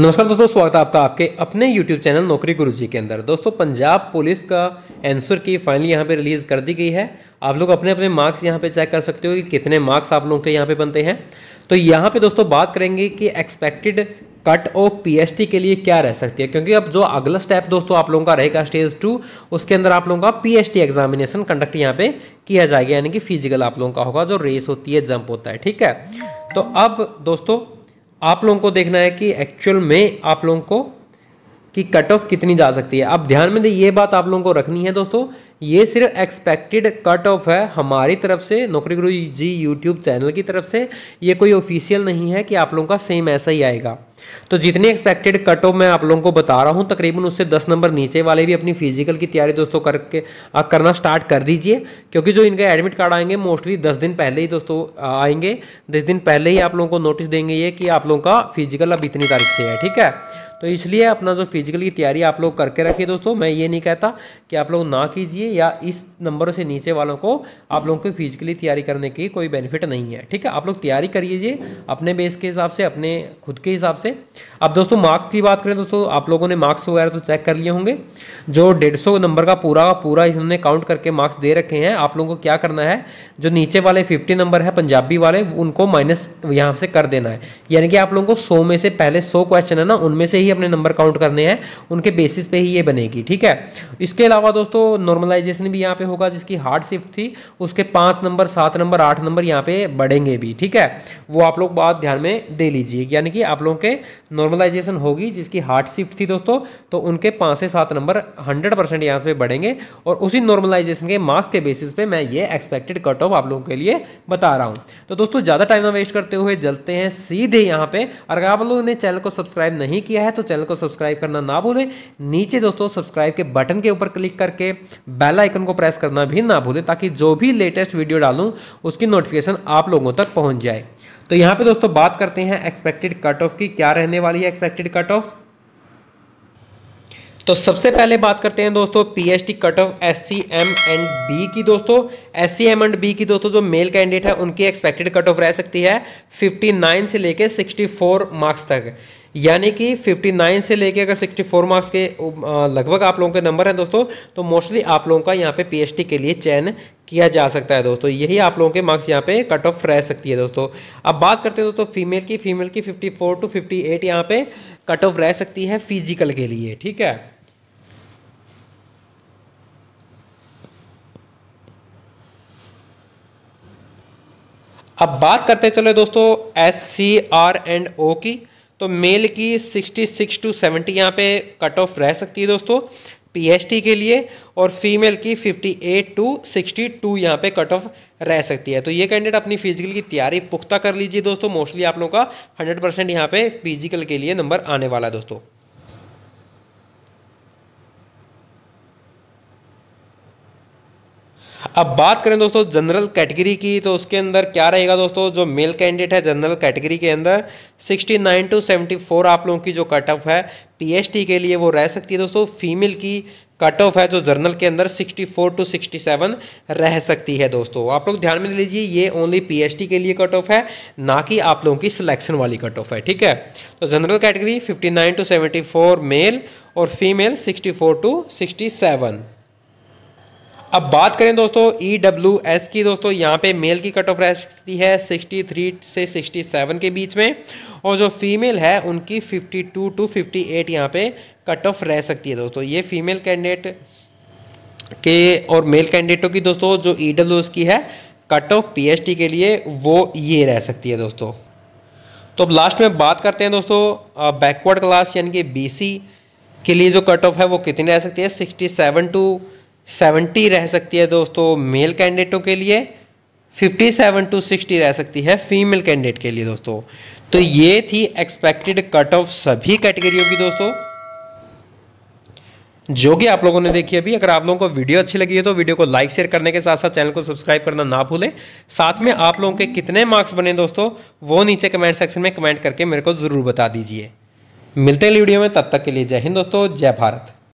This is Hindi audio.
नमस्कार दोस्तों स्वागत है आपका आपके अपने YouTube चैनल नौकरी गुरु जी के अंदर दोस्तों पंजाब पुलिस का आंसर की फाइनली यहाँ पे रिलीज़ कर दी गई है आप लोग अपने अपने मार्क्स यहाँ पे चेक कर सकते हो कि कितने मार्क्स आप लोगों के यहाँ पे बनते हैं तो यहाँ पे दोस्तों बात करेंगे कि एक्सपेक्टेड कट ऑफ पी के लिए क्या रह सकती है क्योंकि अब जो अगला स्टेप दोस्तों आप लोगों का रहेगा स्टेज टू उसके अंदर आप लोगों का टी एग्जामिनेशन कंडक्ट यहाँ पे किया जाएगा यानी कि फिजिकल आप लोगों का होगा जो रेस होती है जंप होता है ठीक है तो अब दोस्तों आप लोगों को देखना है कि एक्चुअल में आप लोगों को कि कट ऑफ कितनी जा सकती है अब ध्यान में दे ये बात आप लोगों को रखनी है दोस्तों ये सिर्फ एक्सपेक्टेड कट ऑफ है हमारी तरफ से नौकरी गुरु जी यूट्यूब चैनल की तरफ से ये कोई ऑफिशियल नहीं है कि आप लोगों का सेम ऐसा ही आएगा तो जितने एक्सपेक्टेड कट ऑफ मैं आप लोगों को बता रहा हूँ तकरीबन उससे दस नंबर नीचे वाले भी अपनी फिजिकल की तैयारी दोस्तों करके करना स्टार्ट कर दीजिए क्योंकि जो इनके एडमिट कार्ड आएंगे मोस्टली दस दिन पहले ही दोस्तों आएंगे दस दिन पहले ही आप लोगों को नोटिस देंगे ये कि आप लोगों का फिजिकल अब इतनी तारीख से है ठीक है तो इसलिए अपना जो फिजिकल की तैयारी आप लोग करके रखिए दोस्तों मैं ये नहीं कहता कि आप लोग ना कीजिए की या इस नंबरों से नीचे वालों को आप लोगों को फिजिकली तैयारी करने की कोई बेनिफिट नहीं है ठीक है आप लोग तैयारी करिए अपने बेस के हिसाब से अपने खुद के हिसाब से अब दोस्तों मार्क्स की बात करें दोस्तों आप लोगों ने मार्क्स वगैरह तो चेक कर लिए होंगे जो डेढ़ सौ नंबर का पूरा पूरा इन्होंने काउंट करके मार्क्स दे रखे हैं आप लोगों को क्या करना है जो नीचे वाले फिफ्टी नंबर है पंजाबी वाले उनको माइनस यहाँ से कर देना है यानी कि आप लोगों को सौ में से पहले सौ क्वेश्चन है ना उनमें से ही अपने नंबर काउंट करने हैं उनके बेसिस पे ही ये बनेगी ठीक है इसके अलावा दोस्तों नॉर्मलाइज इक्वलाइजेशन भी यहाँ पे होगा जिसकी हार्ड शिफ्ट थी उसके पाँच नंबर सात नंबर आठ नंबर यहाँ पे बढ़ेंगे भी ठीक है वो आप लोग बात ध्यान में दे लीजिए यानी कि आप लोगों के नॉर्मलाइजेशन होगी जिसकी हार्ड शिफ्ट थी दोस्तों तो उनके पाँच से सात नंबर हंड्रेड परसेंट यहाँ पे बढ़ेंगे और उसी नॉर्मलाइजेशन के मार्क्स के बेसिस पे मैं ये एक्सपेक्टेड कट ऑफ आप लोगों के लिए बता रहा हूँ तो दोस्तों ज़्यादा टाइम ना वेस्ट करते हुए जलते हैं सीधे यहाँ पे अगर आप लोगों ने चैनल को सब्सक्राइब नहीं किया है तो चैनल को सब्सक्राइब करना ना भूलें नीचे दोस्तों सब्सक्राइब के बटन के ऊपर क्लिक करके बैल बेल आइकन को प्रेस करना भी ना भूलें ताकि जो भी लेटेस्ट वीडियो डालूं उसकी नोटिफिकेशन आप लोगों तक पहुंच जाए तो यहां पे दोस्तों बात करते हैं एक्सपेक्टेड कट ऑफ की क्या रहने वाली है एक्सपेक्टेड कट ऑफ तो सबसे पहले बात करते हैं दोस्तों PhD cut off S C M and B की दोस्तों S C M and B की दोस्तों जो मेल कैंडिडेट है उनकी एक्सपेक्टेड कट ऑफ रह सकती है 59 से लेके 64 मार्क्स तक यानी कि 59 से लेके अगर 64 मार्क्स के लगभग आप लोगों के नंबर हैं दोस्तों तो मोस्टली आप लोगों का यहाँ पे पीएचडी के लिए चयन किया जा सकता है दोस्तों यही आप लोगों के मार्क्स यहाँ पे कट ऑफ रह सकती है दोस्तों अब बात करते हैं दोस्तों फीमेल की फीमेल की 54 टू 58 एट यहाँ पे कट ऑफ रह सकती है फिजिकल के लिए ठीक है अब बात करते चले दोस्तों S C R and O की तो मेल की 66 टू 70 यहाँ पे कट ऑफ रह सकती है दोस्तों पीएचटी के लिए और फीमेल की 58 टू 62 यहाँ पे कट ऑफ रह सकती है तो ये कैंडिडेट अपनी फिजिकल की तैयारी पुख्ता कर लीजिए दोस्तों मोस्टली आप लोगों का 100 परसेंट यहाँ पे फिजिकल के लिए नंबर आने वाला है दोस्तों अब बात करें दोस्तों जनरल कैटेगरी की तो उसके अंदर क्या रहेगा दोस्तों जो मेल कैंडिडेट है जनरल कैटेगरी के अंदर 69 टू 74 आप लोगों की जो कट ऑफ है पीएचडी के लिए वो रह सकती है दोस्तों फीमेल की कट ऑफ है जो जर्नल के अंदर 64 टू 67 रह सकती है दोस्तों आप लोग ध्यान में लीजिए ये ओनली पीएचडी के लिए कट ऑफ है ना कि आप लोगों की सिलेक्शन वाली कट ऑफ है ठीक है तो जनरल कैटेगरी 59 टू 74 मेल और फीमेल 64 टू 67 अब बात करें दोस्तों ई डब्ल्यू एस की दोस्तों यहाँ पे मेल की कट ऑफ रहती है 63 से 67 के बीच में और जो फीमेल है उनकी 52 टू टू फिफ्टी एट यहाँ पर कट ऑफ रह सकती है दोस्तों ये फीमेल कैंडिडेट के और मेल कैंडिडेटों की दोस्तों जो ई डब्ल्यू एस की है cut off P H D के लिए वो ये रह सकती है दोस्तों तो अब लास्ट में बात करते हैं दोस्तों बैकवर्ड क्लास यानी कि बी सी के लिए जो कट ऑफ है वो कितनी रह सकती है सिक्सटी सेवन टू सेवेंटी रह सकती है दोस्तों मेल कैंडिडेटों के लिए फिफ्टी सेवन टू सिक्सटी रह सकती है फीमेल कैंडिडेट के लिए दोस्तों तो ये थी एक्सपेक्टेड कट ऑफ सभी कैटेगरियों की दोस्तों जो कि आप लोगों ने देखी अभी अगर आप लोगों को वीडियो अच्छी लगी है तो वीडियो को लाइक शेयर करने के साथ साथ चैनल को सब्सक्राइब करना ना भूलें साथ में आप लोगों के कितने मार्क्स बने दोस्तों वो नीचे कमेंट सेक्शन में कमेंट करके मेरे को ज़रूर बता दीजिए मिलते हैं वीडियो में तब तक के लिए जय हिंद दोस्तों जय भारत